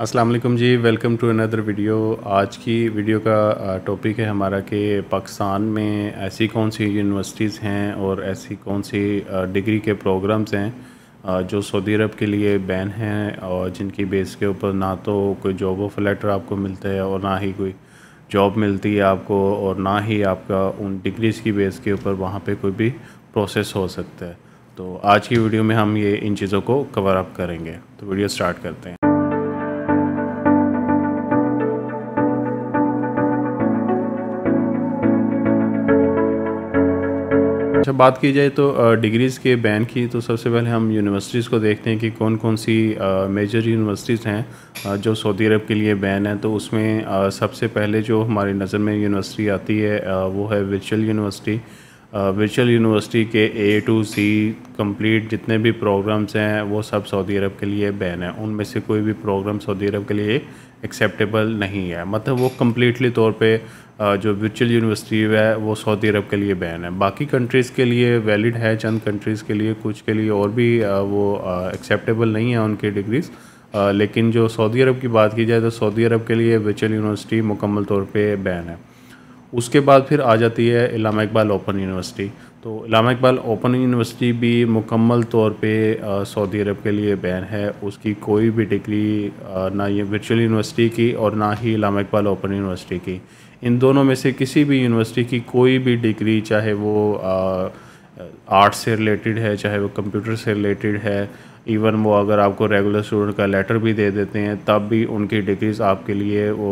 अस्सलाम वालेकुम जी वेलकम टू अनदर वीडियो आज की वीडियो का टॉपिक है हमारा कि पाकिस्तान में ऐसी कौन सी यूनिवर्सिटीज़ हैं और ऐसी कौन सी डिग्री के प्रोग्राम्स हैं जो सऊदी अरब के लिए बैन हैं और जिनकी बेस के ऊपर ना तो कोई जॉब ऑफ लेटर आपको मिलता है और ना ही कोई जॉब मिलती है आपको और ना ही आपका उन डिग्रीज़ की बेस के ऊपर वहाँ पर कोई भी प्रोसेस हो सकता है तो आज की वीडियो में हम ये इन चीज़ों को कवर अप करेंगे तो वीडियो स्टार्ट करते हैं अच्छा बात की जाए तो डिग्रीज़ के बैन की तो सबसे पहले हम यूनिवर्सिटीज़ को देखते हैं कि कौन कौन सी मेजर यूनिवर्सिटीज़ हैं जो सऊदी अरब के लिए बैन है तो उसमें सबसे पहले जो हमारी नज़र में यूनिवर्सिटी आती है वो है वर्चुअल यूनिवर्सिटी वर्चुअल यूनिवर्सिटी के ए टू सी कंप्लीट जितने भी प्रोग्राम्स हैं वो सब सऊदी अरब के लिए बैन है उनमें से कोई भी प्रोग्राम सऊदी अरब के लिए एक्सेप्टेबल नहीं है मतलब वो कम्प्लीटली तौर पे जो वर्चुअल यूनिवर्सिटी है वो सऊदी अरब के लिए बैन है बाकी कंट्रीज़ के लिए वैलिड है चंद कंट्रीज़ के लिए कुछ के लिए और भी वो एक्सेप्टेबल नहीं है उनके डिग्रीज़ लेकिन जो सऊदी अरब की बात की जाए तो सऊदी अरब के लिए वर्चुअल यूनिवर्सिटी मुकम्मल तौर पर बैन है उसके बाद फिर आ जाती है इलामा इकबाल ओपन यूनिवर्सिटी तो इलामा इकबाल ओपन यूनिवर्सिटी भी मुकम्मल तौर पे सऊदी अरब के लिए बैन है उसकी कोई भी डिग्री ना ये वर्चुअल यूनिवर्सिटी की और ना ही इलामा इकबाल ओपन यूनिवर्सिटी की इन दोनों में से किसी भी यूनिवर्सिटी की कोई भी डिग्री चाहे वो आर्ट से रिलेटेड है चाहे वो कंप्यूटर से रिलेटेड है इवन वो अगर आपको रेगुलर स्टूडेंट का लेटर भी दे देते हैं तब भी उनकी डिग्रीज़ आपके लिए वो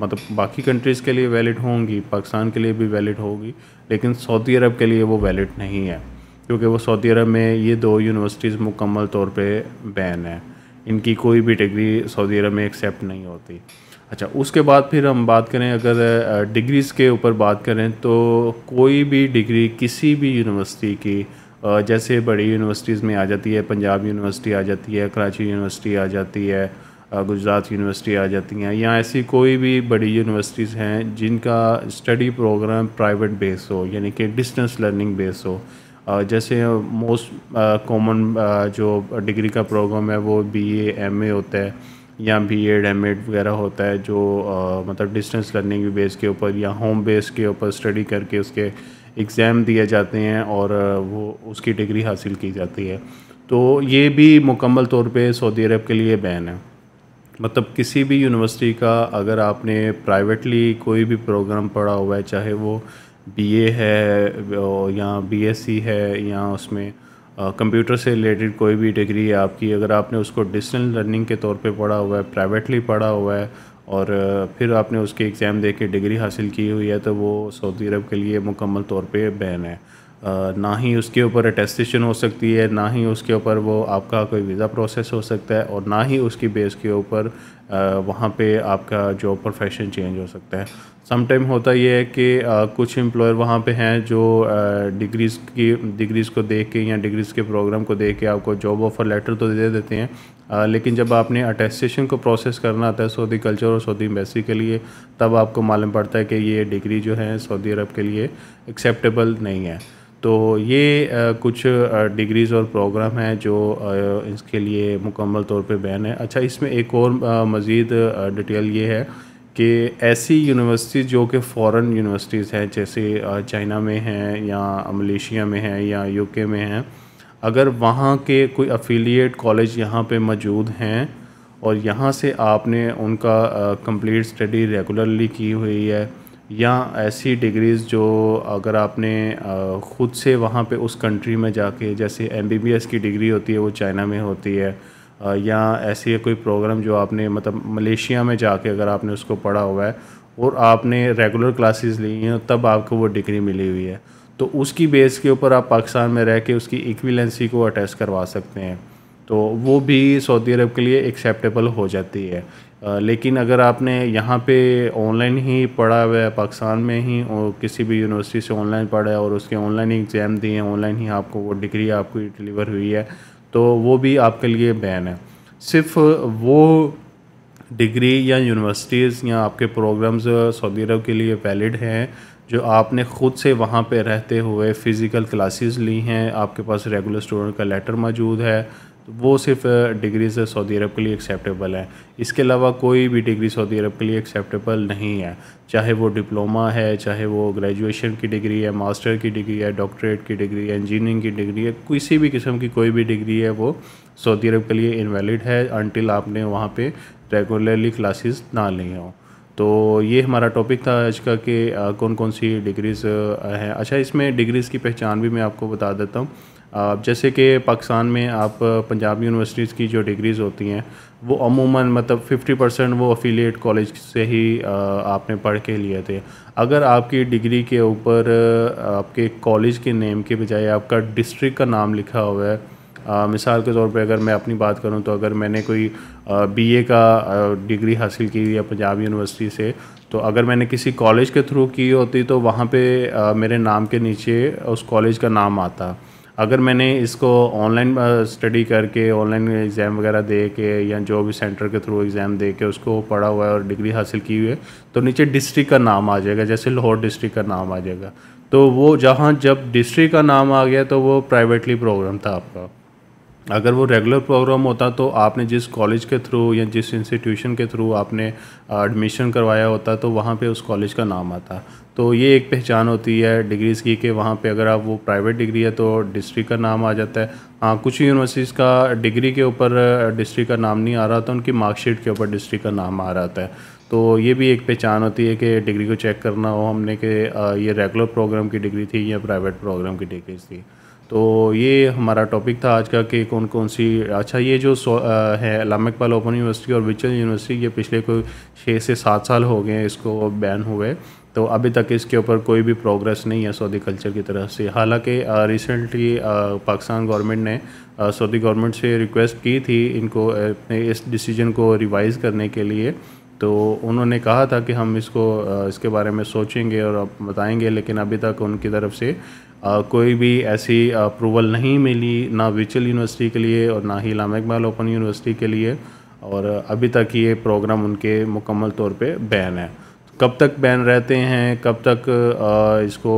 मतलब बाकी कंट्रीज़ के लिए वैलिड होंगी पाकिस्तान के लिए भी वैलिड होगी लेकिन सऊदी अरब के लिए वो वैलिड नहीं है क्योंकि वो सऊदी अरब में ये दो यूनिवर्सिटीज़ मुकम्मल तौर पर बैन है इनकी कोई भी डिग्री सऊदी अरब में एक्सेप्ट नहीं होती अच्छा उसके बाद फिर हम बात करें अगर डिग्रीज़ के ऊपर बात करें तो कोई भी डिग्री किसी भी यूनिवर्सिटी की जैसे बड़ी यूनिवर्सिटीज़ में आ जाती है पंजाब यूनिवर्सिटी आ जाती है कराची यूनिवर्सिटी आ जाती है गुजरात यूनिवर्सिटी आ जाती हैं या ऐसी कोई भी बड़ी यूनिवर्सिटीज़ हैं जिनका स्टडी प्रोग्राम प्राइवेट बेस हो यानी कि डिस्टेंस लर्निंग बेस हो जैसे मोस्ट कॉमन जो डिग्री का प्रोग्राम है वो बीए एमए होता है या बी एड एम एड वगैरह होता है जो आ, मतलब डिस्टेंस लर्निंग बेस के ऊपर या होम बेस के ऊपर स्टडी करके उसके एग्ज़ाम दिए जाते हैं और वो उसकी डिग्री हासिल की जाती है तो ये भी मुकम्मल तौर पे सऊदी अरब के लिए बैन है मतलब किसी भी यूनिवर्सिटी का अगर आपने प्राइवेटली कोई भी प्रोग्राम पढ़ा हुआ है चाहे वो बीए है या बीएससी है या उसमें कंप्यूटर से रिलेटेड कोई भी डिग्री है आपकी अगर आपने उसको डिस्टेंस लर्निंग के तौर पे पढ़ा हुआ है प्राइवेटली पढ़ा हुआ है और फिर आपने उसके एग्ज़ाम दे के डिग्री हासिल की हुई है तो वो सऊदी अरब के लिए मुकम्मल तौर पे बैन है ना ही उसके ऊपर अटेस्टेशन हो सकती है ना ही उसके ऊपर वो आपका कोई वीज़ा प्रोसेस हो सकता है और ना ही उसकी बेस के ऊपर वहाँ पे आपका जो प्रोफेशन चेंज हो सकता है समटाइम होता ये है कि आ, कुछ एम्प्लॉयर वहाँ पे हैं जो डिग्रीज़ की डिग्रीज़ को देख के या डिग्रीज़ के प्रोग्राम को देख के आपको जॉब ऑफ़र लेटर तो दे देते हैं आ, लेकिन जब आपने अटेस्टेशन को प्रोसेस करना आता है सऊदी कल्चर और सऊदी एम्बेसी के लिए तब आपको मालूम पड़ता है कि ये डिग्री जो है सऊदी अरब के लिए एक्सेप्टेबल नहीं है तो ये आ, कुछ डिग्रीज़ और प्रोग्राम हैं जो आ, इसके लिए मुकम्मल तौर पे बैन है अच्छा इसमें एक और मज़ीद डिटेल ये है कि ऐसी यूनिवर्सिटी जो कि फ़ॉरेन यूनिवर्सिटीज़ हैं जैसे चाइना में हैं या मलेशिया में हैं या यूके में हैं अगर वहाँ के कोई अफिलिएट कॉलेज यहाँ पे मौजूद हैं और यहाँ से आपने उनका कंप्लीट स्टडी रेगुलरली की हुई है या ऐसी डिग्रीज़ जो अगर आपने ख़ुद से वहाँ पे उस कंट्री में जाके जैसे एम की डिग्री होती है वो चाइना में होती है या ऐसी कोई प्रोग्राम जो आपने मतलब मलेशिया में जाके अगर आपने उसको पढ़ा हुआ है और आपने रेगुलर क्लासेस ली हैं तब आपको वो डिग्री मिली हुई है तो उसकी बेस के ऊपर आप पाकिस्तान में रह के उसकी इक्विलेंसी को अटैच करवा सकते हैं तो वो भी सऊदी अरब के लिए एक्सेप्टेबल हो जाती है लेकिन अगर आपने यहाँ पे ऑनलाइन ही पढ़ा हुआ है पाकिस्तान में ही और किसी भी यूनिवर्सिटी से ऑनलाइन पढ़ा है और उसके ऑनलाइन एग्ज़ाम दिए हैं ऑनलाइन ही आपको वो डिग्री आपको डिलीवर हुई है तो वो भी आपके लिए बैन है सिर्फ वो डिग्री या यूनिवर्सिटीज़ या आपके प्रोग्राम्स सऊदी अरब के लिए वैलिड हैं जो आपने ख़ुद से वहाँ पे रहते हुए फ़िज़िकल क्लासेस ली हैं आपके पास रेगुलर स्टूडेंट का लेटर मौजूद है तो वो सिर्फ डिग्री से सऊदी अरब के लिए एक्सेप्टेबल है इसके अलावा कोई भी डिग्री सऊदी अरब के लिए एक्सेप्टेबल नहीं है चाहे वो डिप्लोमा है चाहे वो ग्रेजुएशन की डिग्री है मास्टर की डिग्री है डॉक्टरेट की डिग्री है इंजीनियरिंग की डिग्री है किसी भी किस्म की कोई भी डिग्री है वो सऊदी अरब के लिए इनवैलिड है अनटिल आपने वहाँ पर रेगुलरली क्लासेस ना ली हों तो ये हमारा टॉपिक था आज का कि कौन कौन सी डिग्रीज़ हैं अच्छा इसमें डिग्रीज़ की पहचान भी मैं आपको बता देता हूँ जैसे कि पाकिस्तान में आप पंजाब यूनिवर्सिटीज़ की जो डिग्रीज़ होती हैं वो अमूमन मतलब 50 परसेंट वो अफिलिएट कॉलेज से ही आपने पढ़ के लिए थे अगर आपकी डिग्री के ऊपर आपके कॉलेज के नेम के बजाय आपका डिस्ट्रिक्ट का नाम लिखा हुआ है आ, मिसाल के तौर पे अगर मैं अपनी बात करूं तो अगर मैंने कोई बीए का डिग्री हासिल की या पंजाब यूनिवर्सिटी से तो अगर मैंने किसी कॉलेज के थ्रू की होती तो वहाँ पे आ, मेरे नाम के नीचे उस कॉलेज का नाम आता अगर मैंने इसको ऑनलाइन स्टडी करके ऑनलाइन एग्ज़ाम वगैरह दे के या जो भी सेंटर के थ्रू एग्ज़ाम दे के उसको पढ़ा हुआ है और डिग्री हासिल की हुई है तो नीचे डिस्ट्रिक्ट का नाम आ जाएगा जैसे लाहौर डिस्ट्रिक्ट का नाम आ जाएगा तो वो जहाँ जब डिस्ट्रिक्ट का नाम आ गया तो वो प्राइवेटली प्रोग्राम था आपका अगर वो रेगुलर प्रोग्राम होता तो आपने जिस कॉलेज के थ्रू या जिस इंस्टीट्यूशन के थ्रू आपने एडमिशन करवाया होता तो वहाँ पे उस कॉलेज का नाम आता तो ये एक पहचान होती है डिग्रीज़ की कि वहाँ पे अगर आप वो प्राइवेट डिग्री है तो डिस्ट्रिक्ट का नाम आ जाता है हाँ कुछ यूनिवर्सिटीज़ का डिग्री के ऊपर डिस्ट्रिक्ट का नाम नहीं आ रहा था तो उनकी मार्कशीट के ऊपर डिस्ट्रिक्ट का नाम आ रहा था तो ये भी एक पहचान होती है कि डिग्री को चेक करना हो हमने कि ये रेगुलर प्रोग्राम की डिग्री थी या प्राइवेट प्रोग्राम की डिग्री थी तो ये हमारा टॉपिक था आज का कि कौन कौन सी अच्छा ये जो आ, है लाम ओपन यूनिवर्सिटी और विचल यूनिवर्सिटी ये पिछले कोई छः से सात साल हो गए इसको बैन हुए तो अभी तक इसके ऊपर कोई भी प्रोग्रेस नहीं है सऊदी कल्चर की तरफ से हालांकि रिसेंटली पाकिस्तान गवर्नमेंट ने सऊदी गवर्नमेंट से रिक्वेस्ट की थी इनको अपने इस डिसीजन को रिवाइज़ करने के लिए तो उन्होंने कहा था कि हम इसको इसके बारे में सोचेंगे और बताएंगे लेकिन अभी तक उनकी तरफ से कोई भी ऐसी अप्रूवल नहीं मिली ना विचल यूनिवर्सिटी के लिए और ना ही लाम इकबाल ओपन यूनिवर्सिटी के लिए और अभी तक ये प्रोग्राम उनके मुकम्मल तौर पे बैन है कब तक बैन रहते हैं कब तक इसको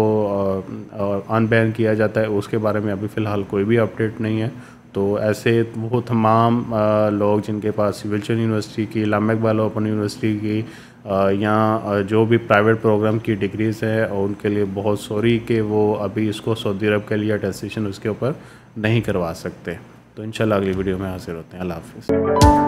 अनबैन किया जाता है उसके बारे में अभी फ़िलहाल कोई भी अपडेट नहीं है तो ऐसे वो तमाम लोग जिनके पास विल्सन यूनिवर्सिटी की लाम इकबाल ओपन यूनिवर्सिटी की या जो भी प्राइवेट प्रोग्राम की डिग्रीज़ है उनके लिए बहुत सॉरी कि वो अभी इसको सऊदी अरब के लिए टेस्टेशन उसके ऊपर नहीं करवा सकते तो इन अगली वीडियो में हाजिर होते हैं अल्लाह हाफिज़